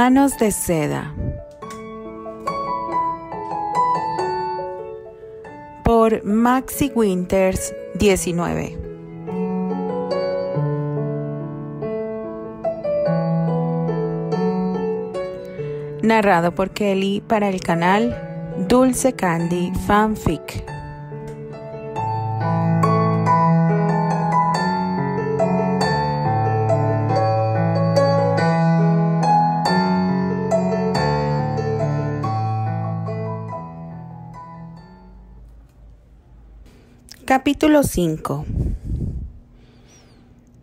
Manos de seda. Por Maxi Winters 19. Narrado por Kelly para el canal Dulce Candy Fanfic. Capítulo 5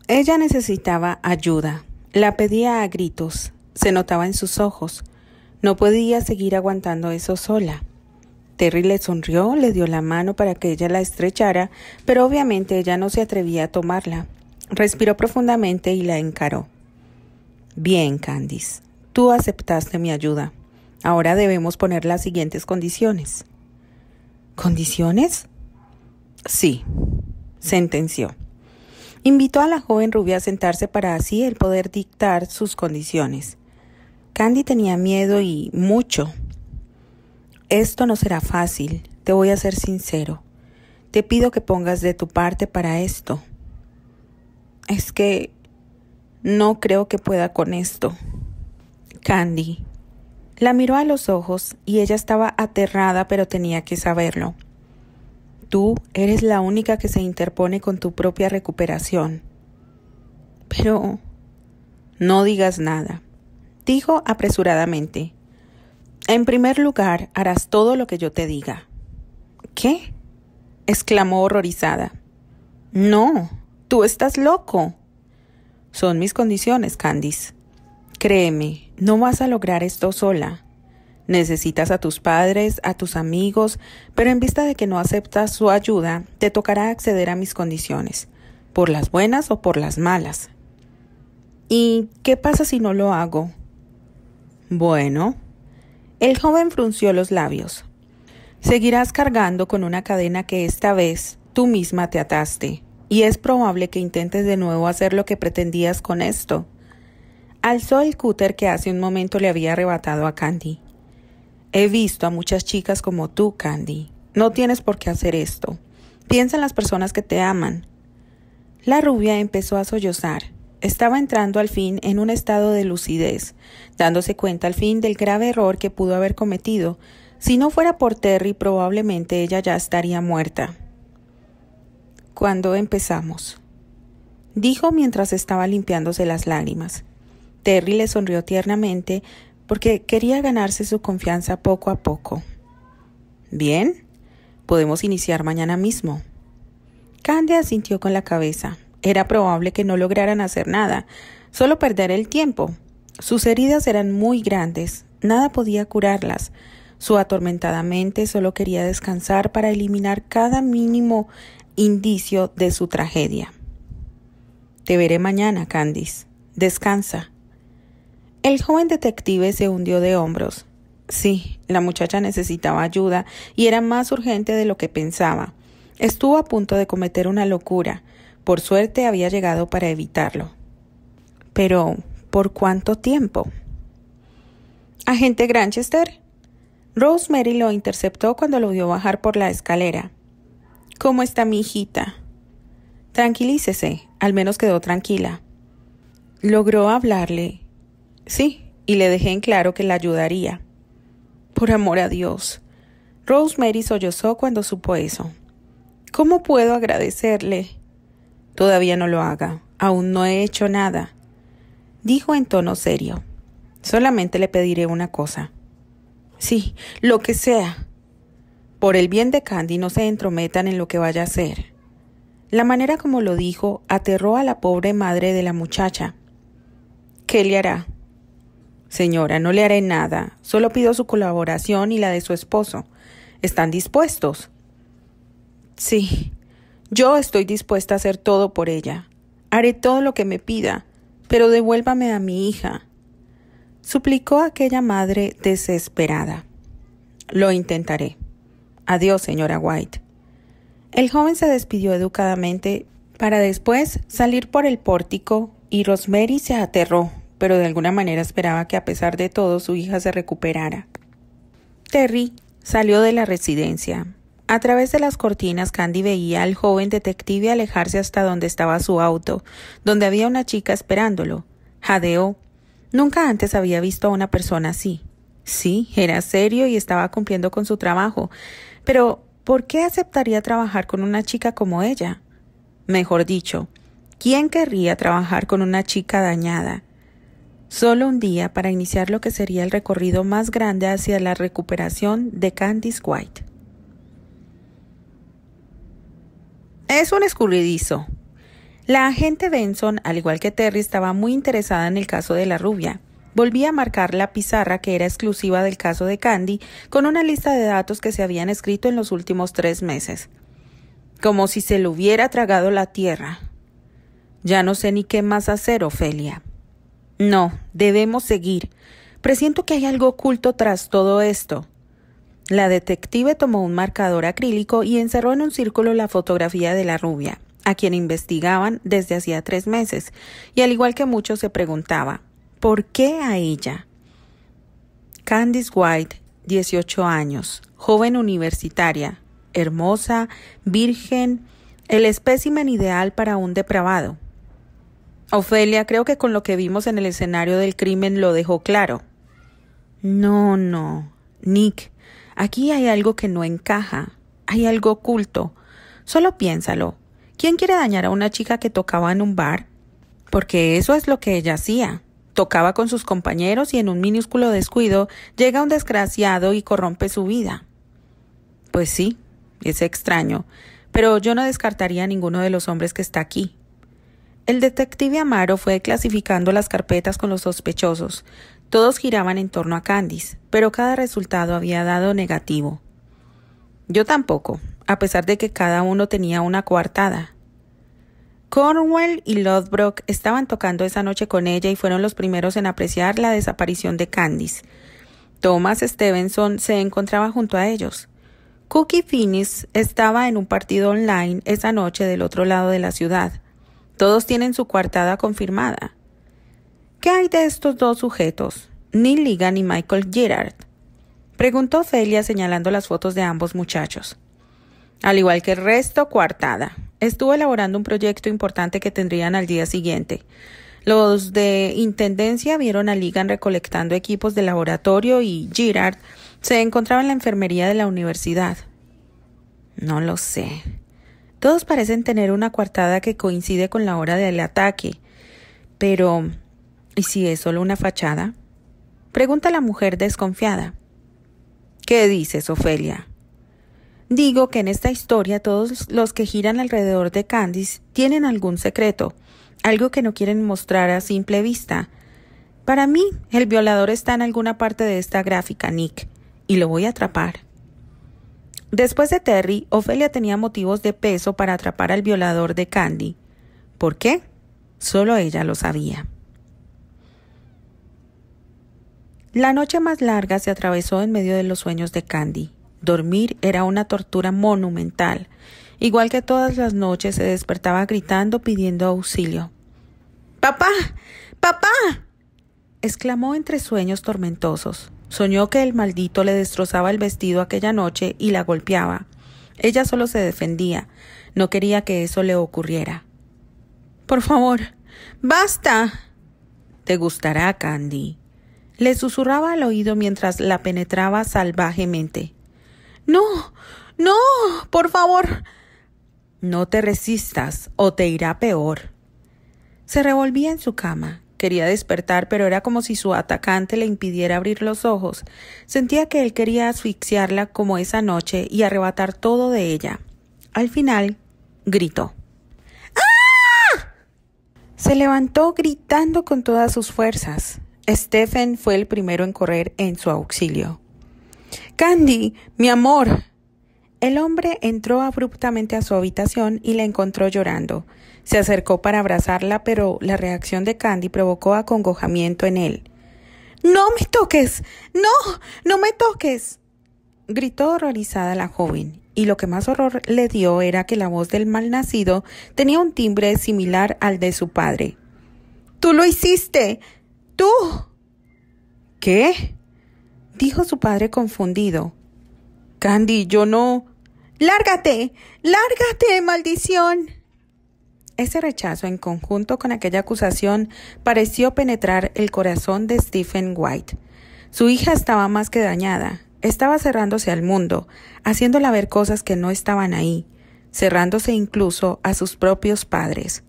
Ella necesitaba ayuda. La pedía a gritos. Se notaba en sus ojos. No podía seguir aguantando eso sola. Terry le sonrió, le dio la mano para que ella la estrechara, pero obviamente ella no se atrevía a tomarla. Respiró profundamente y la encaró. Bien, Candice, tú aceptaste mi ayuda. Ahora debemos poner las siguientes condiciones. ¿Condiciones? Sí, sentenció. Invitó a la joven rubia a sentarse para así el poder dictar sus condiciones. Candy tenía miedo y mucho. Esto no será fácil, te voy a ser sincero. Te pido que pongas de tu parte para esto. Es que no creo que pueda con esto. Candy la miró a los ojos y ella estaba aterrada pero tenía que saberlo. Tú eres la única que se interpone con tu propia recuperación. Pero... No digas nada, dijo apresuradamente. En primer lugar, harás todo lo que yo te diga. ¿Qué? exclamó horrorizada. No, tú estás loco. Son mis condiciones, Candice. Créeme, no vas a lograr esto sola. Necesitas a tus padres, a tus amigos, pero en vista de que no aceptas su ayuda, te tocará acceder a mis condiciones, por las buenas o por las malas. ¿Y qué pasa si no lo hago? Bueno, el joven frunció los labios. Seguirás cargando con una cadena que esta vez tú misma te ataste, y es probable que intentes de nuevo hacer lo que pretendías con esto. Alzó el cúter que hace un momento le había arrebatado a Candy He visto a muchas chicas como tú, Candy. No tienes por qué hacer esto. Piensa en las personas que te aman. La rubia empezó a sollozar. Estaba entrando al fin en un estado de lucidez, dándose cuenta al fin del grave error que pudo haber cometido. Si no fuera por Terry, probablemente ella ya estaría muerta. ¿Cuándo empezamos, dijo mientras estaba limpiándose las lágrimas. Terry le sonrió tiernamente, porque quería ganarse su confianza poco a poco. Bien, podemos iniciar mañana mismo. Candy asintió con la cabeza. Era probable que no lograran hacer nada, solo perder el tiempo. Sus heridas eran muy grandes, nada podía curarlas. Su atormentada mente solo quería descansar para eliminar cada mínimo indicio de su tragedia. Te veré mañana, Candice. Descansa. El joven detective se hundió de hombros. Sí, la muchacha necesitaba ayuda y era más urgente de lo que pensaba. Estuvo a punto de cometer una locura. Por suerte había llegado para evitarlo. Pero, ¿por cuánto tiempo? Agente Granchester. Rosemary lo interceptó cuando lo vio bajar por la escalera. ¿Cómo está mi hijita? Tranquilícese, al menos quedó tranquila. Logró hablarle Sí, y le dejé en claro que la ayudaría. Por amor a Dios. Rosemary sollozó cuando supo eso. ¿Cómo puedo agradecerle? Todavía no lo haga. Aún no he hecho nada. Dijo en tono serio. Solamente le pediré una cosa. Sí, lo que sea. Por el bien de Candy no se entrometan en lo que vaya a hacer. La manera como lo dijo aterró a la pobre madre de la muchacha. ¿Qué le hará? Señora, no le haré nada, solo pido su colaboración y la de su esposo. ¿Están dispuestos? Sí, yo estoy dispuesta a hacer todo por ella. Haré todo lo que me pida, pero devuélvame a mi hija. Suplicó aquella madre desesperada. Lo intentaré. Adiós, señora White. El joven se despidió educadamente para después salir por el pórtico y Rosemary se aterró pero de alguna manera esperaba que a pesar de todo su hija se recuperara. Terry salió de la residencia. A través de las cortinas, Candy veía al joven detective alejarse hasta donde estaba su auto, donde había una chica esperándolo. Jadeó. Nunca antes había visto a una persona así. Sí, era serio y estaba cumpliendo con su trabajo. Pero, ¿por qué aceptaría trabajar con una chica como ella? Mejor dicho, ¿quién querría trabajar con una chica dañada? Solo un día para iniciar lo que sería el recorrido más grande hacia la recuperación de Candice White. Es un escurridizo. La agente Benson, al igual que Terry, estaba muy interesada en el caso de la rubia. Volvía a marcar la pizarra que era exclusiva del caso de Candy con una lista de datos que se habían escrito en los últimos tres meses. Como si se le hubiera tragado la tierra. Ya no sé ni qué más hacer, Ofelia. No, debemos seguir. Presiento que hay algo oculto tras todo esto. La detective tomó un marcador acrílico y encerró en un círculo la fotografía de la rubia, a quien investigaban desde hacía tres meses, y al igual que muchos se preguntaba, ¿por qué a ella? Candice White, 18 años, joven universitaria, hermosa, virgen, el espécimen ideal para un depravado, Ofelia, creo que con lo que vimos en el escenario del crimen lo dejó claro. No, no, Nick, aquí hay algo que no encaja, hay algo oculto. Solo piénsalo. ¿Quién quiere dañar a una chica que tocaba en un bar? Porque eso es lo que ella hacía. Tocaba con sus compañeros y en un minúsculo descuido llega un desgraciado y corrompe su vida. Pues sí, es extraño, pero yo no descartaría a ninguno de los hombres que está aquí. El detective Amaro fue clasificando las carpetas con los sospechosos. Todos giraban en torno a Candice, pero cada resultado había dado negativo. Yo tampoco, a pesar de que cada uno tenía una coartada. Cornwell y Lodbrok estaban tocando esa noche con ella y fueron los primeros en apreciar la desaparición de Candice. Thomas Stevenson se encontraba junto a ellos. Cookie Finnis estaba en un partido online esa noche del otro lado de la ciudad. Todos tienen su coartada confirmada. ¿Qué hay de estos dos sujetos, Neil Ligan y Michael Girard. Preguntó Celia señalando las fotos de ambos muchachos. Al igual que el resto, coartada. Estuvo elaborando un proyecto importante que tendrían al día siguiente. Los de Intendencia vieron a Ligan recolectando equipos de laboratorio y Girard se encontraba en la enfermería de la universidad. No lo sé, todos parecen tener una coartada que coincide con la hora del ataque. Pero, ¿y si es solo una fachada? Pregunta la mujer desconfiada. ¿Qué dices, Ofelia? Digo que en esta historia todos los que giran alrededor de Candice tienen algún secreto, algo que no quieren mostrar a simple vista. Para mí, el violador está en alguna parte de esta gráfica, Nick, y lo voy a atrapar. Después de Terry, Ofelia tenía motivos de peso para atrapar al violador de Candy. ¿Por qué? Solo ella lo sabía. La noche más larga se atravesó en medio de los sueños de Candy. Dormir era una tortura monumental. Igual que todas las noches se despertaba gritando pidiendo auxilio. ¡Papá! ¡Papá! exclamó entre sueños tormentosos. Soñó que el maldito le destrozaba el vestido aquella noche y la golpeaba. Ella solo se defendía. No quería que eso le ocurriera. Por favor, basta. Te gustará, Candy. Le susurraba al oído mientras la penetraba salvajemente. No, no, por favor. No te resistas o te irá peor. Se revolvía en su cama Quería despertar, pero era como si su atacante le impidiera abrir los ojos. Sentía que él quería asfixiarla como esa noche y arrebatar todo de ella. Al final, gritó. ¡Ah! Se levantó gritando con todas sus fuerzas. Stephen fue el primero en correr en su auxilio. Candy, mi amor. El hombre entró abruptamente a su habitación y la encontró llorando. Se acercó para abrazarla, pero la reacción de Candy provocó acongojamiento en él. No me toques. No, no me toques. gritó horrorizada la joven, y lo que más horror le dio era que la voz del malnacido tenía un timbre similar al de su padre. Tú lo hiciste. Tú. ¿Qué? dijo su padre confundido. Candy, yo no. Lárgate. Lárgate, maldición. Ese rechazo en conjunto con aquella acusación pareció penetrar el corazón de Stephen White. Su hija estaba más que dañada, estaba cerrándose al mundo, haciéndola ver cosas que no estaban ahí, cerrándose incluso a sus propios padres.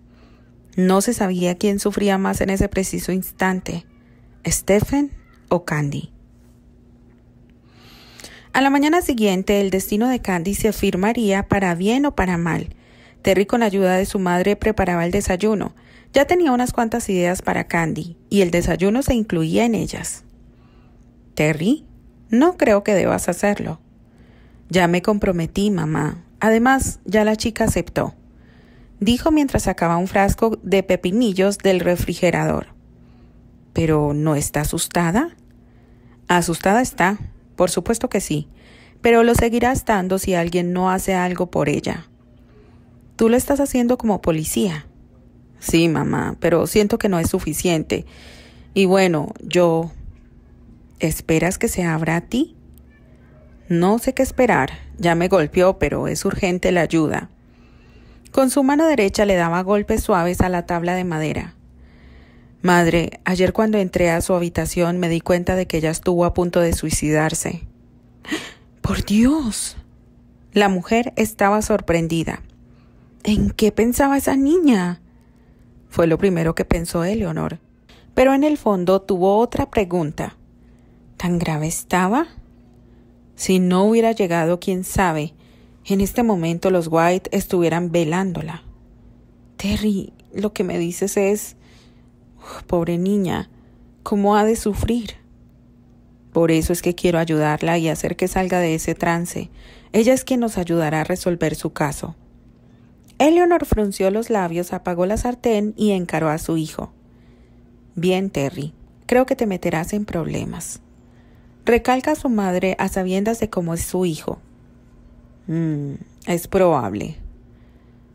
No se sabía quién sufría más en ese preciso instante, Stephen o Candy. A la mañana siguiente el destino de Candy se afirmaría para bien o para mal, Terry con ayuda de su madre preparaba el desayuno. Ya tenía unas cuantas ideas para Candy, y el desayuno se incluía en ellas. Terry, no creo que debas hacerlo. Ya me comprometí, mamá. Además, ya la chica aceptó, dijo mientras sacaba un frasco de pepinillos del refrigerador. ¿Pero no está asustada? Asustada está, por supuesto que sí, pero lo seguirá estando si alguien no hace algo por ella. Tú lo estás haciendo como policía. Sí, mamá, pero siento que no es suficiente. Y bueno, yo... ¿Esperas que se abra a ti? No sé qué esperar. Ya me golpeó, pero es urgente la ayuda. Con su mano derecha le daba golpes suaves a la tabla de madera. Madre, ayer cuando entré a su habitación me di cuenta de que ella estuvo a punto de suicidarse. ¡Por Dios! La mujer estaba sorprendida. ¿En qué pensaba esa niña? Fue lo primero que pensó Eleonor. Pero en el fondo tuvo otra pregunta. ¿Tan grave estaba? Si no hubiera llegado, quién sabe, en este momento los White estuvieran velándola. Terry, lo que me dices es... pobre niña, ¿cómo ha de sufrir? Por eso es que quiero ayudarla y hacer que salga de ese trance. Ella es quien nos ayudará a resolver su caso. Eleanor frunció los labios, apagó la sartén y encaró a su hijo. Bien, Terry, creo que te meterás en problemas. Recalca a su madre a sabiendas de cómo es su hijo. Mmm, es probable.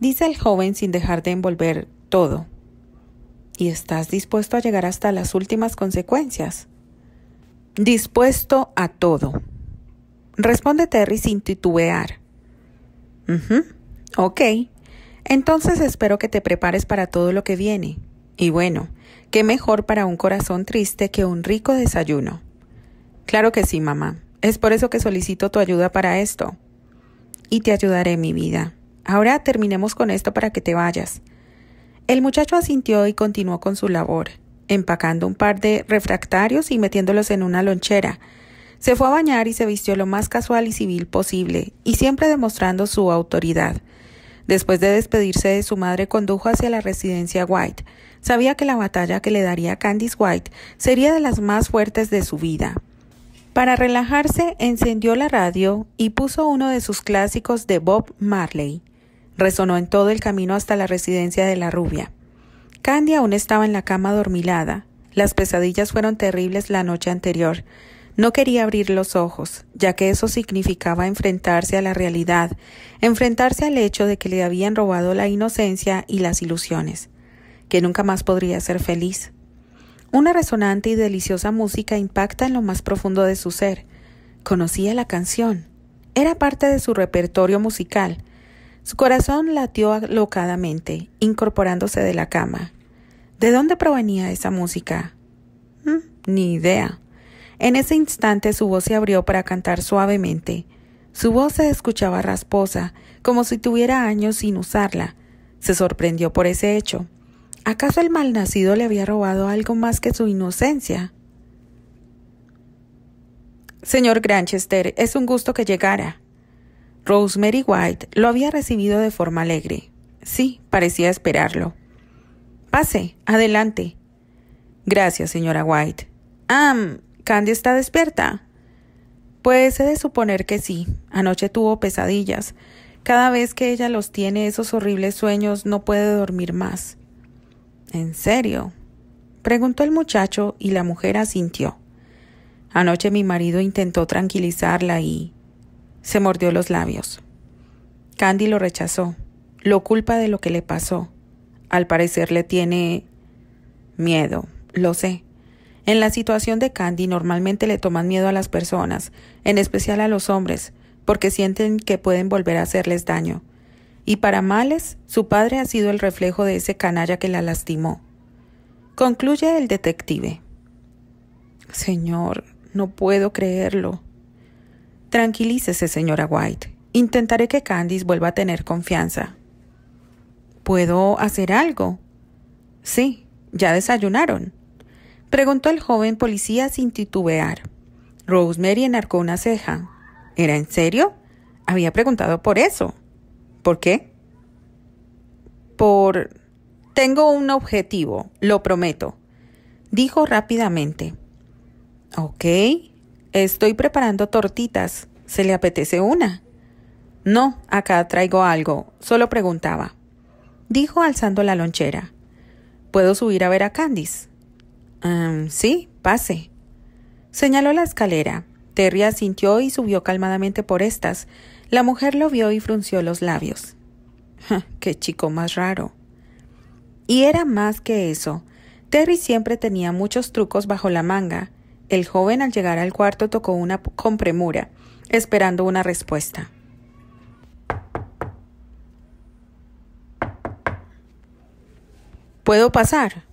Dice el joven sin dejar de envolver todo. ¿Y estás dispuesto a llegar hasta las últimas consecuencias? Dispuesto a todo. Responde Terry sin titubear. Mhm, Ok. Entonces espero que te prepares para todo lo que viene. Y bueno, qué mejor para un corazón triste que un rico desayuno. Claro que sí, mamá. Es por eso que solicito tu ayuda para esto. Y te ayudaré, mi vida. Ahora terminemos con esto para que te vayas. El muchacho asintió y continuó con su labor, empacando un par de refractarios y metiéndolos en una lonchera. Se fue a bañar y se vistió lo más casual y civil posible, y siempre demostrando su autoridad. Después de despedirse de su madre, condujo hacia la residencia White. Sabía que la batalla que le daría Candice White sería de las más fuertes de su vida. Para relajarse, encendió la radio y puso uno de sus clásicos de Bob Marley. Resonó en todo el camino hasta la residencia de la rubia. Candy aún estaba en la cama dormilada. Las pesadillas fueron terribles la noche anterior, no quería abrir los ojos, ya que eso significaba enfrentarse a la realidad, enfrentarse al hecho de que le habían robado la inocencia y las ilusiones, que nunca más podría ser feliz. Una resonante y deliciosa música impacta en lo más profundo de su ser. Conocía la canción. Era parte de su repertorio musical. Su corazón latió alocadamente, incorporándose de la cama. ¿De dónde provenía esa música? Mm, ni idea. En ese instante su voz se abrió para cantar suavemente. Su voz se escuchaba rasposa, como si tuviera años sin usarla. Se sorprendió por ese hecho. ¿Acaso el malnacido le había robado algo más que su inocencia? Señor Granchester, es un gusto que llegara. Rosemary White lo había recibido de forma alegre. Sí, parecía esperarlo. Pase, adelante. Gracias, señora White. Ah, ¿Candy está despierta? Pues he de suponer que sí. Anoche tuvo pesadillas. Cada vez que ella los tiene esos horribles sueños no puede dormir más. ¿En serio? preguntó el muchacho y la mujer asintió. Anoche mi marido intentó tranquilizarla y se mordió los labios. Candy lo rechazó. Lo culpa de lo que le pasó. Al parecer le tiene miedo, lo sé. En la situación de Candy normalmente le toman miedo a las personas, en especial a los hombres, porque sienten que pueden volver a hacerles daño. Y para males, su padre ha sido el reflejo de ese canalla que la lastimó. Concluye el detective. Señor, no puedo creerlo. Tranquilícese, señora White. Intentaré que Candice vuelva a tener confianza. ¿Puedo hacer algo? Sí, ya desayunaron. Preguntó el joven policía sin titubear. Rosemary enarcó una ceja. ¿Era en serio? Había preguntado por eso. ¿Por qué? Por... Tengo un objetivo, lo prometo. Dijo rápidamente. Ok, estoy preparando tortitas. ¿Se le apetece una? No, acá traigo algo, solo preguntaba. Dijo alzando la lonchera. ¿Puedo subir a ver a Candice? sí, pase. Señaló la escalera. Terry asintió y subió calmadamente por estas. La mujer lo vio y frunció los labios. ¡Qué chico más raro! Y era más que eso. Terry siempre tenía muchos trucos bajo la manga. El joven al llegar al cuarto tocó una con premura, esperando una respuesta. ¿Puedo pasar?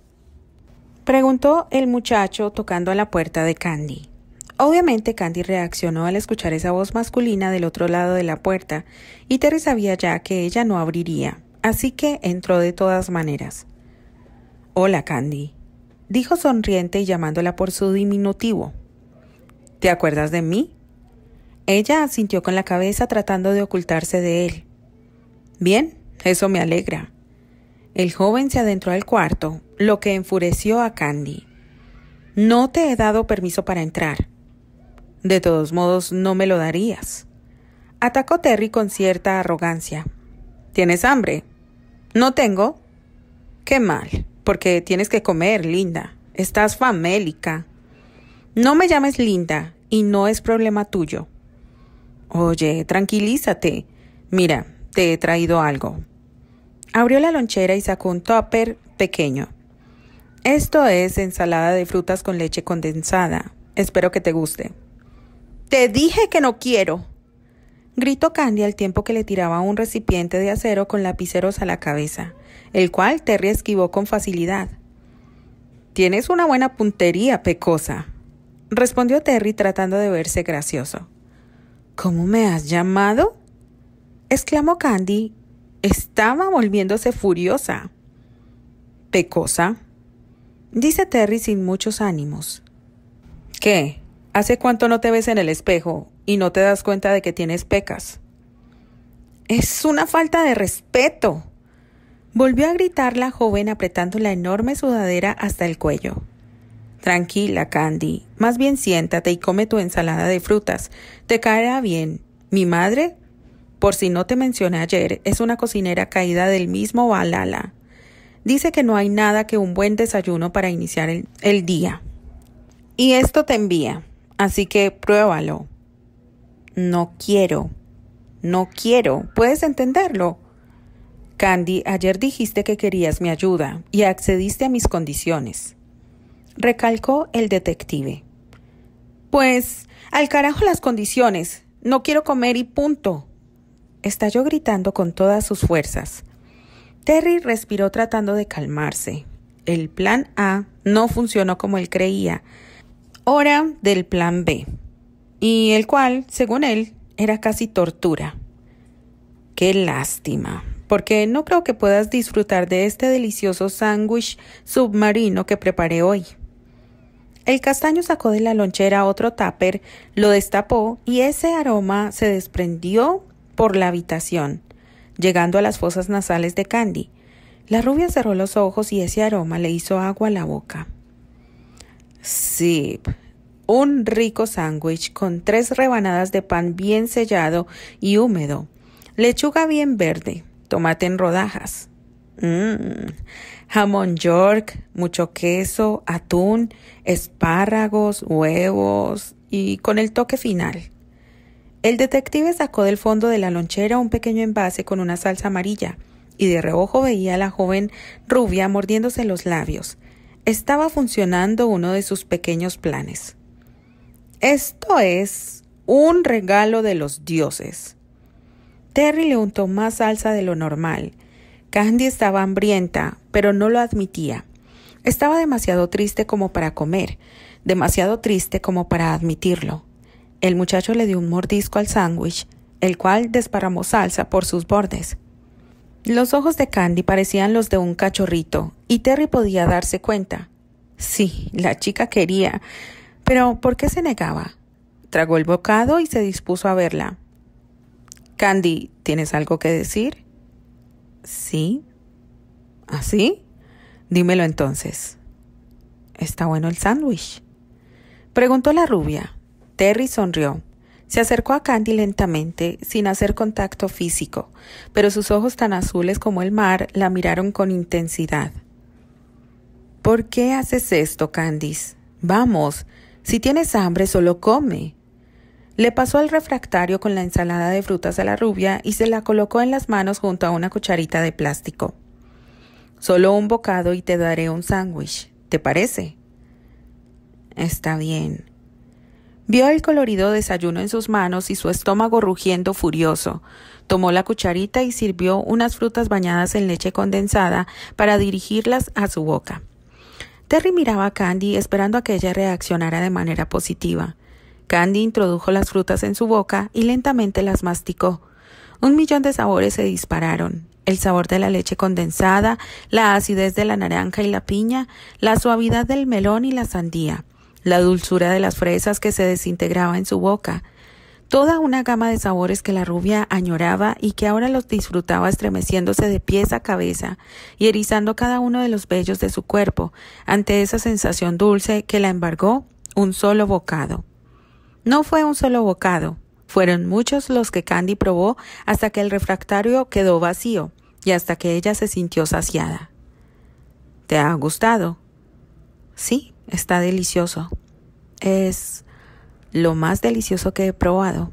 Preguntó el muchacho tocando a la puerta de Candy. Obviamente Candy reaccionó al escuchar esa voz masculina del otro lado de la puerta, y Terry sabía ya que ella no abriría, así que entró de todas maneras. Hola, Candy, dijo sonriente y llamándola por su diminutivo. ¿Te acuerdas de mí? Ella asintió con la cabeza tratando de ocultarse de él. Bien, eso me alegra. El joven se adentró al cuarto, lo que enfureció a Candy. No te he dado permiso para entrar. De todos modos, no me lo darías. Atacó Terry con cierta arrogancia. ¿Tienes hambre? No tengo. Qué mal, porque tienes que comer, Linda. Estás famélica. No me llames Linda y no es problema tuyo. Oye, tranquilízate. Mira, te he traído algo. Abrió la lonchera y sacó un topper pequeño. Esto es ensalada de frutas con leche condensada. Espero que te guste. Te dije que no quiero. Gritó Candy al tiempo que le tiraba un recipiente de acero con lapiceros a la cabeza, el cual Terry esquivó con facilidad. Tienes una buena puntería, pecosa, respondió Terry tratando de verse gracioso. ¿Cómo me has llamado? exclamó Candy estaba volviéndose furiosa. Pecosa, dice Terry sin muchos ánimos. ¿Qué? ¿Hace cuánto no te ves en el espejo y no te das cuenta de que tienes pecas? Es una falta de respeto. Volvió a gritar la joven apretando la enorme sudadera hasta el cuello. Tranquila, Candy. Más bien siéntate y come tu ensalada de frutas. Te caerá bien. Mi madre por si no te mencioné ayer, es una cocinera caída del mismo Balala. Dice que no hay nada que un buen desayuno para iniciar el, el día. Y esto te envía, así que pruébalo. No quiero, no quiero, puedes entenderlo. Candy, ayer dijiste que querías mi ayuda y accediste a mis condiciones. Recalcó el detective. Pues, al carajo las condiciones. No quiero comer y punto estalló gritando con todas sus fuerzas. Terry respiró tratando de calmarse. El plan A no funcionó como él creía. Hora del plan B, y el cual, según él, era casi tortura. Qué lástima, porque no creo que puedas disfrutar de este delicioso sándwich submarino que preparé hoy. El castaño sacó de la lonchera otro tupper, lo destapó y ese aroma se desprendió por la habitación, llegando a las fosas nasales de Candy. La rubia cerró los ojos y ese aroma le hizo agua a la boca. Sip. Un rico sándwich con tres rebanadas de pan bien sellado y húmedo, lechuga bien verde, tomate en rodajas. Mmm. Jamón York, mucho queso, atún, espárragos, huevos y con el toque final. El detective sacó del fondo de la lonchera un pequeño envase con una salsa amarilla, y de reojo veía a la joven rubia mordiéndose los labios. Estaba funcionando uno de sus pequeños planes. Esto es un regalo de los dioses. Terry le untó más salsa de lo normal. Candy estaba hambrienta, pero no lo admitía. Estaba demasiado triste como para comer, demasiado triste como para admitirlo. El muchacho le dio un mordisco al sándwich, el cual desparramó salsa por sus bordes. Los ojos de Candy parecían los de un cachorrito, y Terry podía darse cuenta. Sí, la chica quería. Pero ¿por qué se negaba? Tragó el bocado y se dispuso a verla. Candy, ¿tienes algo que decir? Sí. ¿Así? ¿Ah, Dímelo entonces. ¿Está bueno el sándwich? Preguntó la rubia. Terry sonrió. Se acercó a Candy lentamente, sin hacer contacto físico, pero sus ojos tan azules como el mar la miraron con intensidad. ¿Por qué haces esto, Candice? Vamos, si tienes hambre solo come. Le pasó al refractario con la ensalada de frutas a la rubia y se la colocó en las manos junto a una cucharita de plástico. Solo un bocado y te daré un sándwich, ¿te parece? Está bien. Vio el colorido desayuno en sus manos y su estómago rugiendo furioso. Tomó la cucharita y sirvió unas frutas bañadas en leche condensada para dirigirlas a su boca. Terry miraba a Candy esperando a que ella reaccionara de manera positiva. Candy introdujo las frutas en su boca y lentamente las masticó. Un millón de sabores se dispararon, el sabor de la leche condensada, la acidez de la naranja y la piña, la suavidad del melón y la sandía la dulzura de las fresas que se desintegraba en su boca, toda una gama de sabores que la rubia añoraba y que ahora los disfrutaba estremeciéndose de pies a cabeza y erizando cada uno de los vellos de su cuerpo ante esa sensación dulce que la embargó un solo bocado. No fue un solo bocado, fueron muchos los que Candy probó hasta que el refractario quedó vacío y hasta que ella se sintió saciada. ¿Te ha gustado? Sí, Está delicioso. Es lo más delicioso que he probado.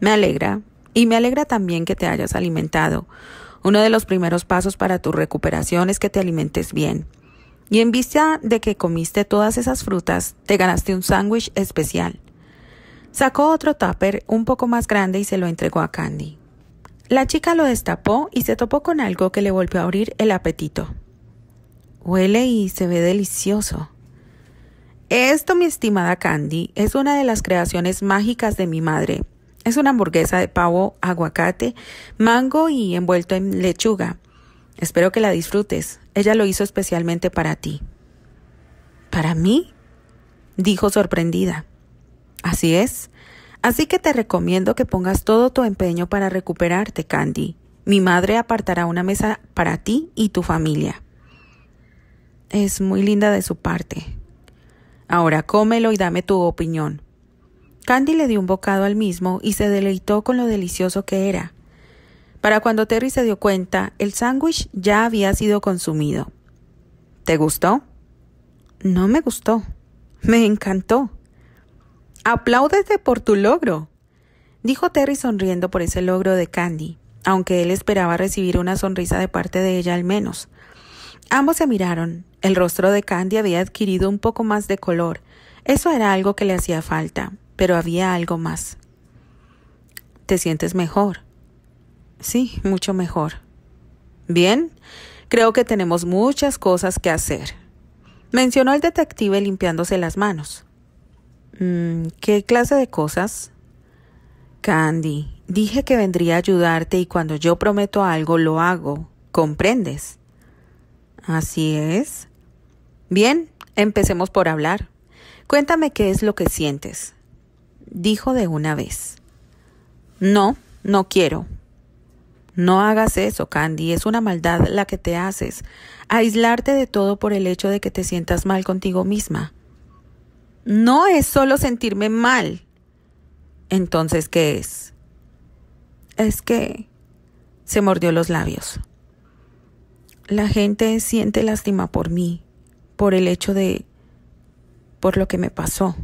Me alegra y me alegra también que te hayas alimentado. Uno de los primeros pasos para tu recuperación es que te alimentes bien. Y en vista de que comiste todas esas frutas, te ganaste un sándwich especial. Sacó otro tupper un poco más grande y se lo entregó a Candy. La chica lo destapó y se topó con algo que le volvió a abrir el apetito. Huele y se ve delicioso. Esto, mi estimada Candy, es una de las creaciones mágicas de mi madre. Es una hamburguesa de pavo, aguacate, mango y envuelto en lechuga. Espero que la disfrutes. Ella lo hizo especialmente para ti. ¿Para mí? dijo sorprendida. Así es. Así que te recomiendo que pongas todo tu empeño para recuperarte, Candy. Mi madre apartará una mesa para ti y tu familia. Es muy linda de su parte, Ahora cómelo y dame tu opinión. Candy le dio un bocado al mismo y se deleitó con lo delicioso que era. Para cuando Terry se dio cuenta, el sándwich ya había sido consumido. ¿Te gustó? No me gustó. Me encantó. Apláudete por tu logro, dijo Terry sonriendo por ese logro de Candy, aunque él esperaba recibir una sonrisa de parte de ella al menos. Ambos se miraron, el rostro de Candy había adquirido un poco más de color. Eso era algo que le hacía falta, pero había algo más. ¿Te sientes mejor? Sí, mucho mejor. Bien, creo que tenemos muchas cosas que hacer. Mencionó el detective limpiándose las manos. Mm, ¿Qué clase de cosas? Candy, dije que vendría a ayudarte y cuando yo prometo algo lo hago. ¿Comprendes? Así es. Bien, empecemos por hablar. Cuéntame qué es lo que sientes. Dijo de una vez. No, no quiero. No hagas eso, Candy. Es una maldad la que te haces. Aislarte de todo por el hecho de que te sientas mal contigo misma. No es solo sentirme mal. Entonces, ¿qué es? Es que... se mordió los labios. La gente siente lástima por mí por el hecho de... por lo que me pasó.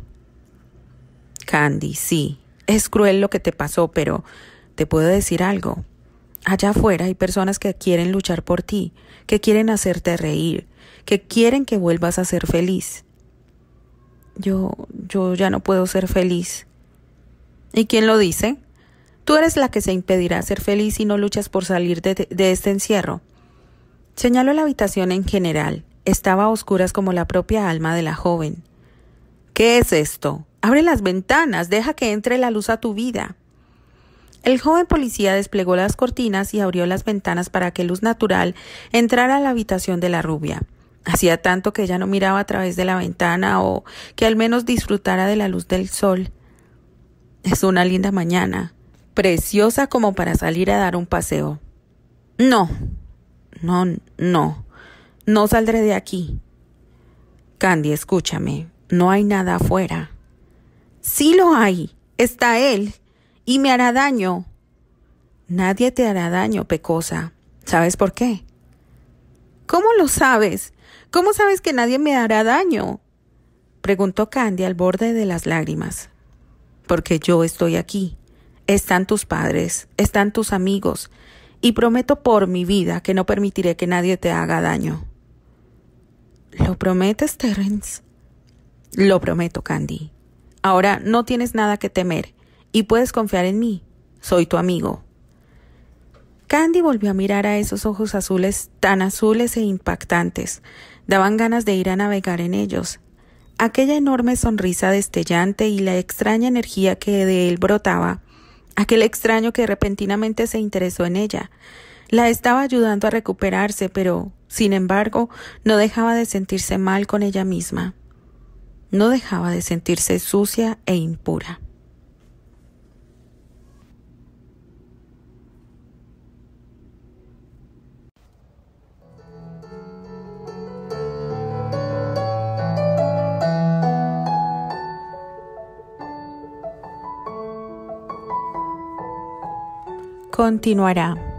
Candy, sí, es cruel lo que te pasó, pero te puedo decir algo. Allá afuera hay personas que quieren luchar por ti, que quieren hacerte reír, que quieren que vuelvas a ser feliz. Yo, yo ya no puedo ser feliz. ¿Y quién lo dice? Tú eres la que se impedirá ser feliz si no luchas por salir de, de este encierro. Señalo la habitación en general estaba a oscuras como la propia alma de la joven. ¿Qué es esto? Abre las ventanas, deja que entre la luz a tu vida. El joven policía desplegó las cortinas y abrió las ventanas para que luz natural entrara a la habitación de la rubia. Hacía tanto que ella no miraba a través de la ventana o que al menos disfrutara de la luz del sol. Es una linda mañana, preciosa como para salir a dar un paseo. No, no, no. No saldré de aquí. Candy, escúchame, no hay nada afuera. Sí lo hay, está él, y me hará daño. Nadie te hará daño, Pecosa. ¿Sabes por qué? ¿Cómo lo sabes? ¿Cómo sabes que nadie me hará daño? preguntó Candy al borde de las lágrimas. Porque yo estoy aquí. Están tus padres, están tus amigos, y prometo por mi vida que no permitiré que nadie te haga daño. ¿Lo prometes, Terrence? Lo prometo, Candy. Ahora no tienes nada que temer y puedes confiar en mí. Soy tu amigo. Candy volvió a mirar a esos ojos azules tan azules e impactantes. Daban ganas de ir a navegar en ellos. Aquella enorme sonrisa destellante y la extraña energía que de él brotaba, aquel extraño que repentinamente se interesó en ella, la estaba ayudando a recuperarse, pero, sin embargo, no dejaba de sentirse mal con ella misma. No dejaba de sentirse sucia e impura. Continuará.